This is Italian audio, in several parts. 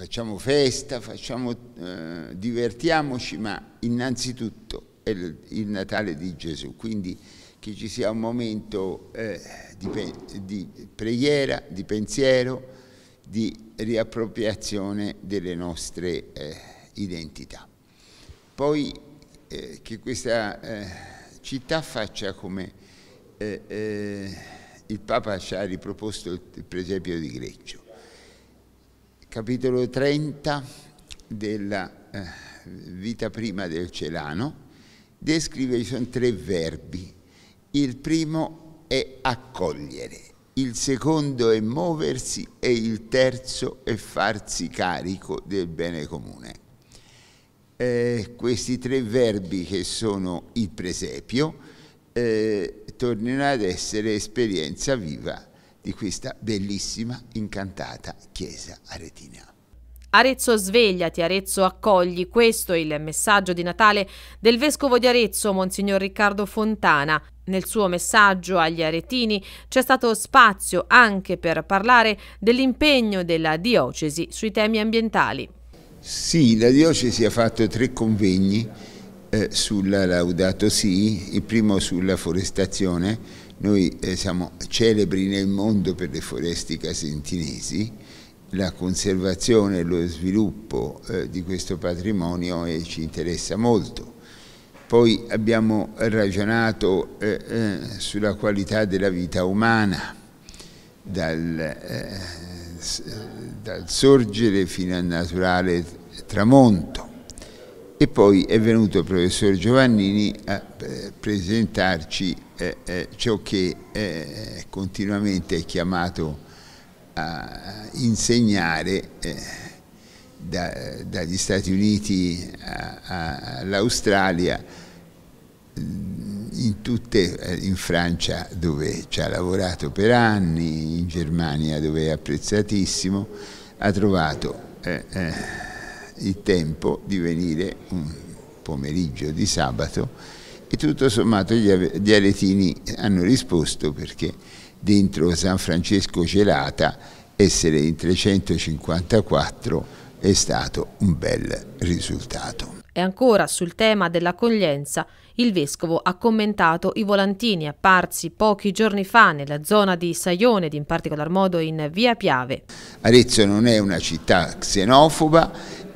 facciamo festa, facciamo, eh, divertiamoci, ma innanzitutto è il Natale di Gesù, quindi che ci sia un momento eh, di, di preghiera, di pensiero, di riappropriazione delle nostre eh, identità. Poi eh, che questa eh, città faccia come eh, eh, il Papa ci ha riproposto il presepio di Greccio, capitolo 30 della eh, vita prima del Celano, descrive, ci sono tre verbi. Il primo è accogliere, il secondo è muoversi e il terzo è farsi carico del bene comune. Eh, questi tre verbi che sono il presepio eh, torneranno ad essere esperienza viva di questa bellissima, incantata chiesa aretina. Arezzo svegliati, Arezzo accogli, questo è il messaggio di Natale del vescovo di Arezzo, Monsignor Riccardo Fontana. Nel suo messaggio agli aretini c'è stato spazio anche per parlare dell'impegno della diocesi sui temi ambientali. Sì, la diocesi ha fatto tre convegni eh, sulla Laudato Si, il primo sulla forestazione. Noi eh, siamo celebri nel mondo per le foreste casentinesi, la conservazione e lo sviluppo eh, di questo patrimonio eh, ci interessa molto. Poi abbiamo ragionato eh, eh, sulla qualità della vita umana, dal, dal sorgere fino al naturale tramonto e poi è venuto il professor Giovannini a eh, presentarci eh, eh, ciò che eh, continuamente è chiamato a insegnare eh, da, dagli Stati Uniti all'Australia, in, eh, in Francia dove ci ha lavorato per anni, in Germania dove è apprezzatissimo, ha trovato il tempo di venire un pomeriggio di sabato e tutto sommato gli aretini hanno risposto perché dentro San Francesco Gelata essere in 354 è stato un bel risultato. E ancora sul tema dell'accoglienza, il vescovo ha commentato i volantini apparsi pochi giorni fa nella zona di Saione, ed in particolar modo in via Piave. Arezzo non è una città xenofoba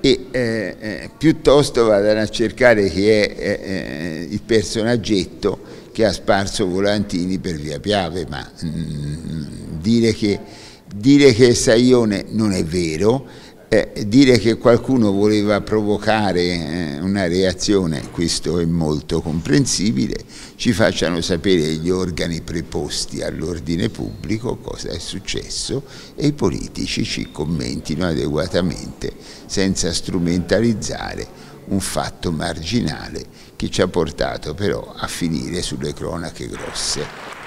e eh, eh, piuttosto vadano a cercare chi è eh, eh, il personaggetto che ha sparso volantini per via Piave, ma mh, mm, dire, che, dire che Saione non è vero, eh, dire che qualcuno voleva provocare eh, una reazione, questo è molto comprensibile, ci facciano sapere gli organi preposti all'ordine pubblico cosa è successo e i politici ci commentino adeguatamente senza strumentalizzare un fatto marginale che ci ha portato però a finire sulle cronache grosse.